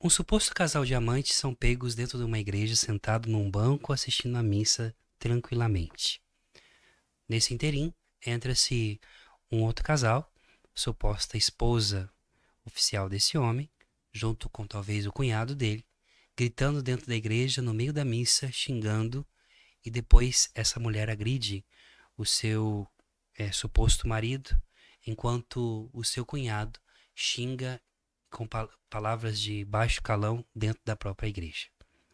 Um suposto casal de amantes são pegos dentro de uma igreja sentado num banco assistindo a missa tranquilamente. Nesse interim, entra-se um outro casal, suposta esposa oficial desse homem, junto com talvez o cunhado dele, gritando dentro da igreja no meio da missa, xingando, e depois essa mulher agride o seu é, suposto marido, enquanto o seu cunhado xinga com pa palavras de baixo calão dentro da própria igreja.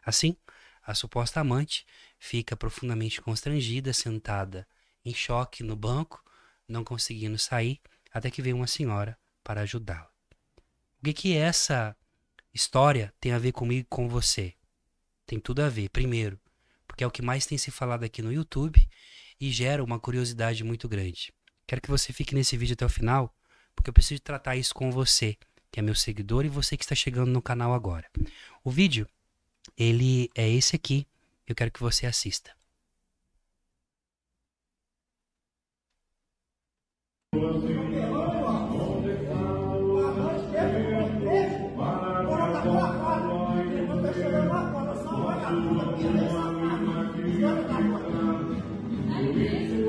Assim, a suposta amante fica profundamente constrangida, sentada em choque no banco, não conseguindo sair, até que vem uma senhora para ajudá-la. O que, que essa história tem a ver comigo e com você? Tem tudo a ver, primeiro, porque é o que mais tem se falado aqui no YouTube e gera uma curiosidade muito grande. Quero que você fique nesse vídeo até o final, porque eu preciso tratar isso com você que é meu seguidor, e você que está chegando no canal agora. O vídeo, ele é esse aqui. Eu quero que você assista.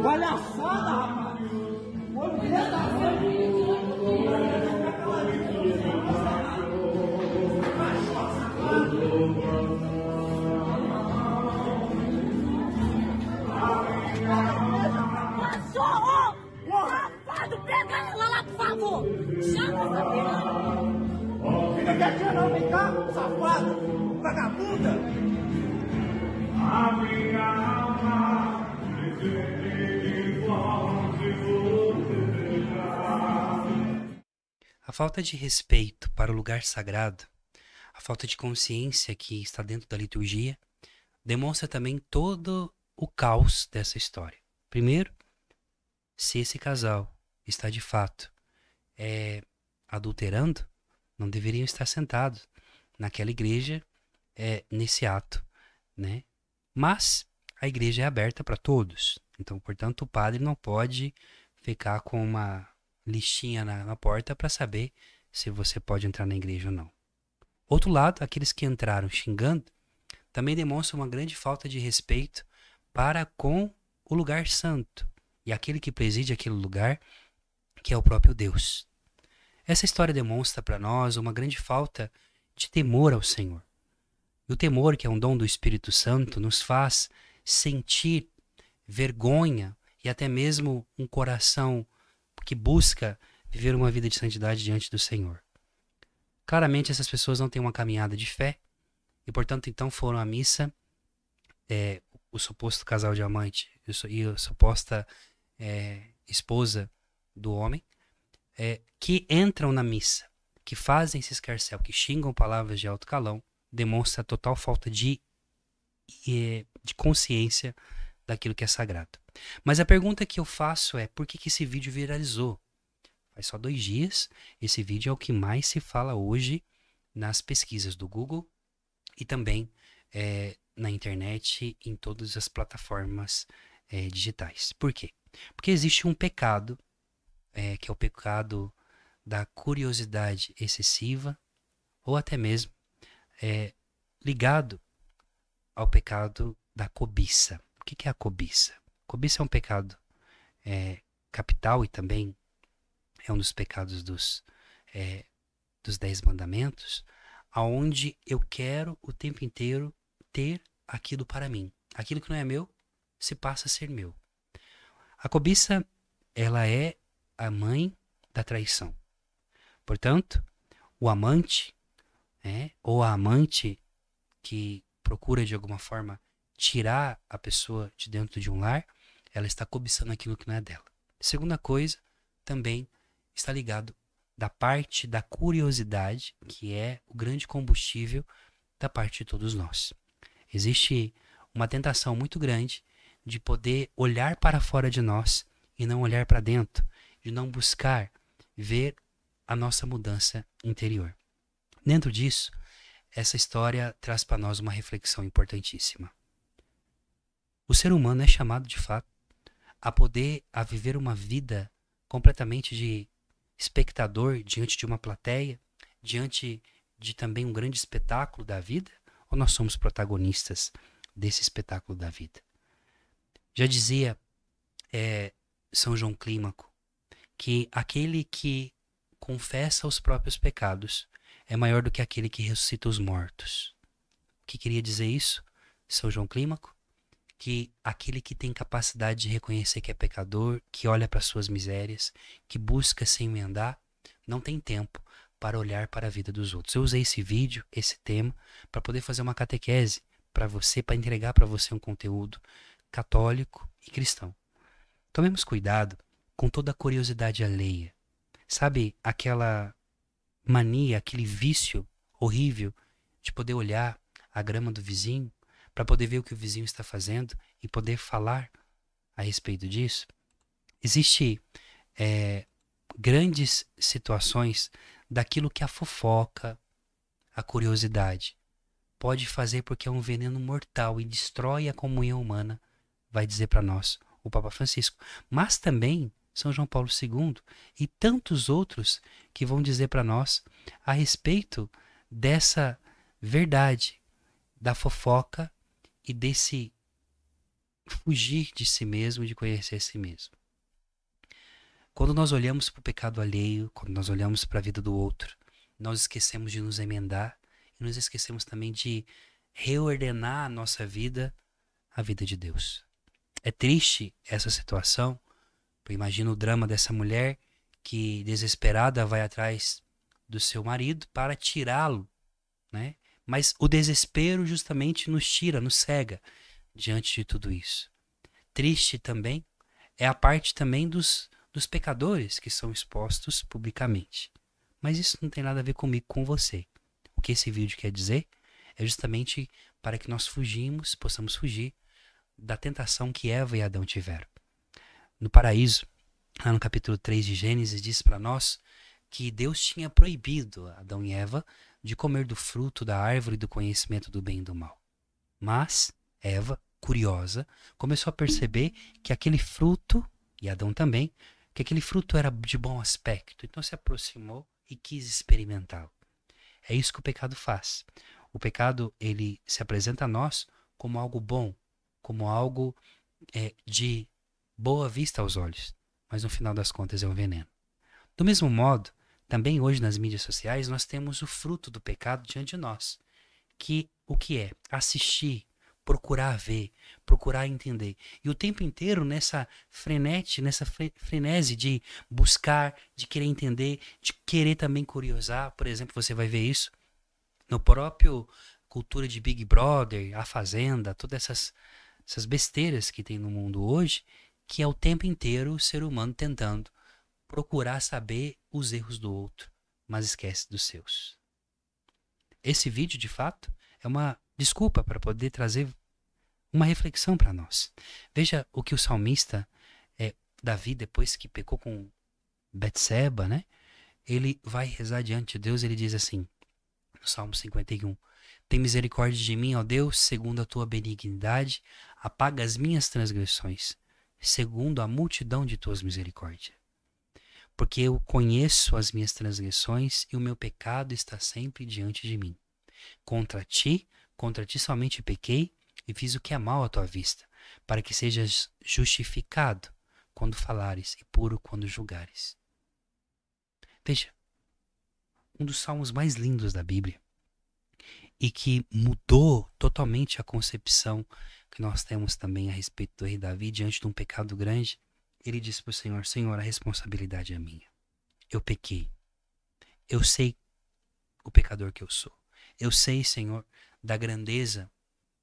Palhaçada, rapaz! muda. A alma a falta de respeito para o lugar sagrado, a falta de consciência que está dentro da liturgia, demonstra também todo o caos dessa história. Primeiro, se esse casal está de fato é, adulterando, não deveriam estar sentados naquela igreja é, nesse ato, né? Mas a igreja é aberta para todos. Então, portanto, o padre não pode ficar com uma listinha na, na porta para saber se você pode entrar na igreja ou não. Outro lado, aqueles que entraram xingando também demonstram uma grande falta de respeito para com o lugar santo e aquele que preside aquele lugar, que é o próprio Deus. Essa história demonstra para nós uma grande falta de temor ao Senhor. E o temor, que é um dom do Espírito Santo, nos faz sentir vergonha e até mesmo um coração que busca viver uma vida de santidade diante do Senhor. Claramente, essas pessoas não têm uma caminhada de fé e, portanto, então foram à missa. É, o suposto casal de amante e a suposta é, esposa do homem, é, que entram na missa, que fazem esse escarcel, que xingam palavras de alto calão, demonstra total falta de, de consciência daquilo que é sagrado. Mas a pergunta que eu faço é: por que, que esse vídeo viralizou? Faz só dois dias. Esse vídeo é o que mais se fala hoje nas pesquisas do Google e também é, na internet, em todas as plataformas é, digitais. Por quê? Porque existe um pecado, é, que é o pecado da curiosidade excessiva ou até mesmo é ligado ao pecado da cobiça. O que é a cobiça? Cobiça é um pecado é, capital e também é um dos pecados dos, é, dos Dez Mandamentos, aonde eu quero o tempo inteiro ter aquilo para mim. Aquilo que não é meu se passa a ser meu. A cobiça, ela é a mãe da traição. Portanto, o amante né? ou a amante que procura de alguma forma tirar a pessoa de dentro de um lar, ela está cobiçando aquilo que não é dela. Segunda coisa, também está ligado da parte da curiosidade, que é o grande combustível da parte de todos nós. Existe uma tentação muito grande de poder olhar para fora de nós e não olhar para dentro, de não buscar ver a nossa mudança interior. Dentro disso, essa história traz para nós uma reflexão importantíssima. O ser humano é chamado de fato a poder a viver uma vida completamente de espectador diante de uma plateia, diante de também um grande espetáculo da vida, ou nós somos protagonistas desse espetáculo da vida? Já dizia é, São João Clímaco que aquele que confessa os próprios pecados é maior do que aquele que ressuscita os mortos. O que queria dizer isso? São João Clímaco? Que aquele que tem capacidade de reconhecer que é pecador, que olha para suas misérias, que busca se emendar, não tem tempo para olhar para a vida dos outros. Eu usei esse vídeo, esse tema, para poder fazer uma catequese para você, para entregar para você um conteúdo católico e cristão. Tomemos cuidado com toda a curiosidade alheia. Sabe aquela mania, aquele vício horrível de poder olhar a grama do vizinho para poder ver o que o vizinho está fazendo e poder falar a respeito disso. Existem é, eh, grandes situações daquilo que a fofoca, a curiosidade pode fazer porque é um veneno mortal e destrói a comunhão humana, vai dizer para nós o Papa Francisco. Mas também são João Paulo II e tantos outros que vão dizer para nós a respeito dessa verdade da fofoca e desse fugir de si mesmo, de conhecer si mesmo. Quando nós olhamos para o pecado alheio, quando nós olhamos para a vida do outro, nós esquecemos de nos emendar e nos esquecemos também de reordenar a nossa vida, a vida de Deus. É triste essa situação, eu imagino o drama dessa mulher que desesperada vai atrás do seu marido para tirá-lo, né? Mas o desespero justamente nos tira, nos cega diante de tudo isso. Triste também é a parte também dos, dos pecadores que são expostos publicamente. Mas isso não tem nada a ver comigo, com você. O que esse vídeo quer dizer é justamente para que nós fugimos, possamos fugir da tentação que Eva e Adão tiveram no paraíso, lá no capítulo 3 de Gênesis, diz para nós que Deus tinha proibido Adão e Eva de comer do fruto da árvore do conhecimento do bem e do mal. Mas Eva, curiosa, começou a perceber que aquele fruto, e Adão também, que aquele fruto era de bom aspecto, então se aproximou e quis experimentá-lo. É isso que o pecado faz. O pecado ele se apresenta a nós como algo bom, como algo é, de boa vista aos olhos, mas no final das contas é um veneno. Do mesmo modo, também hoje nas mídias sociais nós temos o fruto do pecado diante de nós, que o que é? Assistir, procurar ver, procurar entender. E o tempo inteiro nessa frenete, nessa fre frenese de buscar, de querer entender, de querer também curiosar, por exemplo, você vai ver isso no próprio cultura de Big Brother, A Fazenda, todas essas, essas besteiras que tem no mundo hoje, que é o tempo inteiro o ser humano tentando procurar saber os erros do outro, mas esquece dos seus. Esse vídeo, de fato, é uma desculpa para poder trazer uma reflexão para nós. Veja o que o salmista é, Davi, depois que pecou com Betseba, né? Ele vai rezar diante de Deus, ele diz assim, no Salmo 51, Tem misericórdia de mim, ó Deus, segundo a tua benignidade, apaga as minhas transgressões segundo a multidão de tuas misericórdias. Porque eu conheço as minhas transgressões e o meu pecado está sempre diante de mim. Contra ti, contra ti somente pequei e fiz o que é mal à tua vista, para que sejas justificado quando falares e puro quando julgares. Veja, um dos salmos mais lindos da Bíblia e que mudou totalmente a concepção que nós temos também a respeito do rei Davi diante de um pecado grande, ele disse para o Senhor: Senhor, a responsabilidade é minha. Eu pequei. Eu sei o pecador que eu sou. Eu sei, Senhor, da grandeza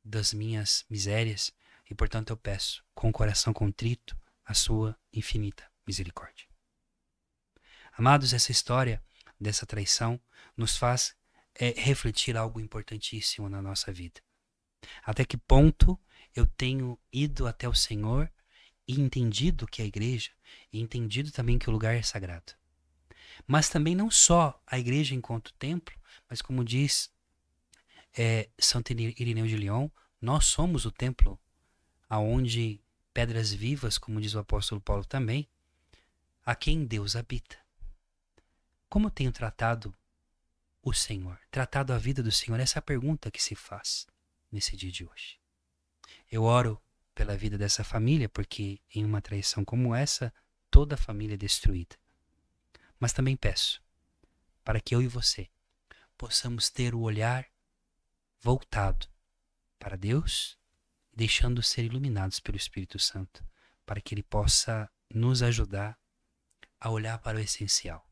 das minhas misérias e, portanto, eu peço, com o coração contrito, a sua infinita misericórdia. Amados, essa história dessa traição nos faz é, refletir algo importantíssimo na nossa vida. Até que ponto eu tenho ido até o Senhor e entendido que é a igreja, e entendido também que o lugar é sagrado. Mas também não só a igreja enquanto templo, mas como diz é, Santo Irineu de Lyon, nós somos o templo aonde pedras vivas, como diz o apóstolo Paulo também, a quem Deus habita. Como eu tenho tratado o Senhor, tratado a vida do Senhor? Essa é a pergunta que se faz nesse dia de hoje. Eu oro pela vida dessa família, porque em uma traição como essa, toda a família é destruída. Mas também peço para que eu e você possamos ter o olhar voltado para Deus, deixando ser iluminados pelo Espírito Santo, para que ele possa nos ajudar a olhar para o essencial.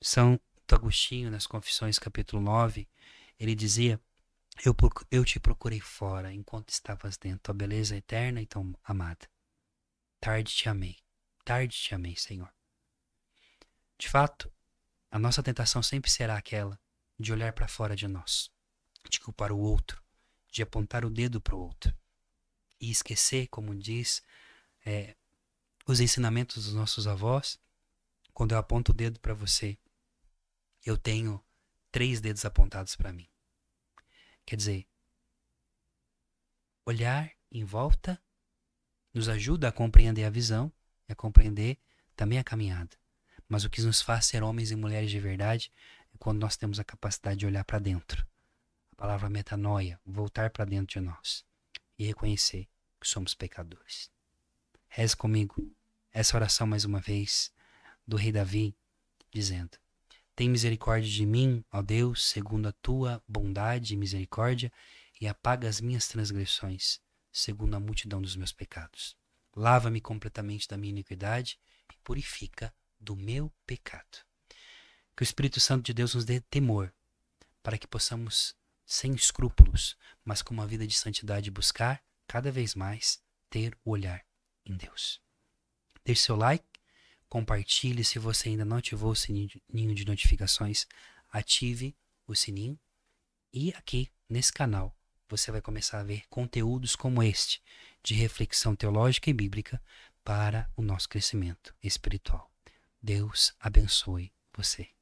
São Agostinho, nas Confissões, capítulo 9, ele dizia eu, eu te procurei fora enquanto estavas dentro, a beleza é eterna e tão amada. Tarde te amei, tarde te amei, Senhor. De fato, a nossa tentação sempre será aquela de olhar para fora de nós, de culpar o outro, de apontar o dedo para o outro e esquecer, como diz, é, os ensinamentos dos nossos avós. Quando eu aponto o dedo para você, eu tenho três dedos apontados para mim. Quer dizer, olhar em volta nos ajuda a compreender a visão e a compreender também a caminhada. Mas o que nos faz ser homens e mulheres de verdade é quando nós temos a capacidade de olhar para dentro. A palavra metanoia, voltar para dentro de nós e reconhecer que somos pecadores. Reze comigo essa oração mais uma vez do rei Davi, dizendo: tem misericórdia de mim, ó Deus, segundo a tua bondade e misericórdia, e apaga as minhas transgressões, segundo a multidão dos meus pecados. Lava-me completamente da minha iniquidade e purifica do meu pecado. Que o Espírito Santo de Deus nos dê temor, para que possamos, sem escrúpulos, mas com uma vida de santidade, buscar cada vez mais ter o olhar em Deus. Deixe seu like compartilhe se você ainda não ativou o sininho de notificações, ative o sininho e aqui nesse canal você vai começar a ver conteúdos como este de reflexão teológica e bíblica para o nosso crescimento espiritual. Deus abençoe você.